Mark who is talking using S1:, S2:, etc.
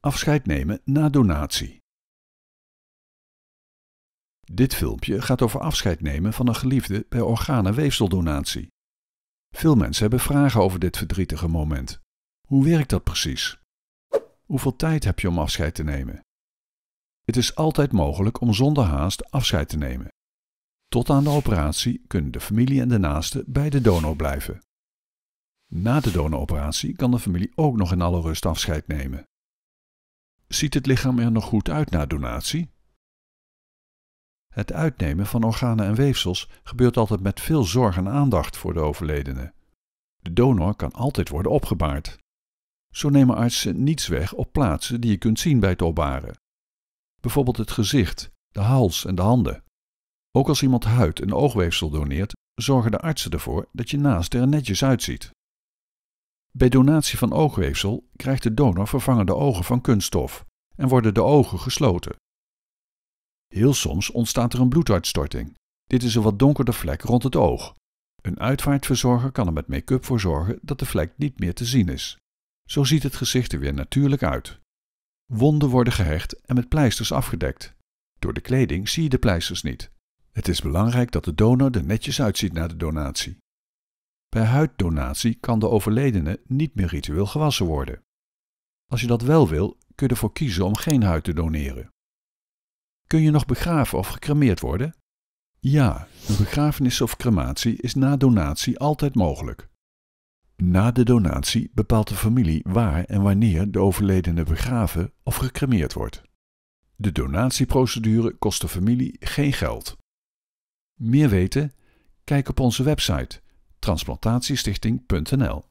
S1: Afscheid nemen na donatie. Dit filmpje gaat over afscheid nemen van een geliefde bij organenweefseldonatie. weefseldonatie. Veel mensen hebben vragen over dit verdrietige moment. Hoe werkt dat precies? Hoeveel tijd heb je om afscheid te nemen? Het is altijd mogelijk om zonder haast afscheid te nemen. Tot aan de operatie kunnen de familie en de naasten bij de donor blijven. Na de donoroperatie kan de familie ook nog in alle rust afscheid nemen. Ziet het lichaam er nog goed uit na donatie? Het uitnemen van organen en weefsels gebeurt altijd met veel zorg en aandacht voor de overledene. De donor kan altijd worden opgebaard. Zo nemen artsen niets weg op plaatsen die je kunt zien bij het opbaren. Bijvoorbeeld het gezicht, de hals en de handen. Ook als iemand huid en oogweefsel doneert, zorgen de artsen ervoor dat je naast er netjes uitziet. Bij donatie van oogweefsel krijgt de donor vervangende ogen van kunststof en worden de ogen gesloten. Heel soms ontstaat er een bloeduitstorting. Dit is een wat donkerder vlek rond het oog. Een uitvaartverzorger kan er met make-up voor zorgen dat de vlek niet meer te zien is. Zo ziet het gezicht er weer natuurlijk uit. Wonden worden gehecht en met pleisters afgedekt. Door de kleding zie je de pleisters niet. Het is belangrijk dat de donor er netjes uitziet na de donatie. Bij huiddonatie kan de overledene niet meer ritueel gewassen worden. Als je dat wel wil, kun je ervoor kiezen om geen huid te doneren. Kun je nog begraven of gecremeerd worden? Ja, een begrafenis of crematie is na donatie altijd mogelijk. Na de donatie bepaalt de familie waar en wanneer de overledene begraven of gecremeerd wordt. De donatieprocedure kost de familie geen geld. Meer weten? Kijk op onze website transplantatiestichting.nl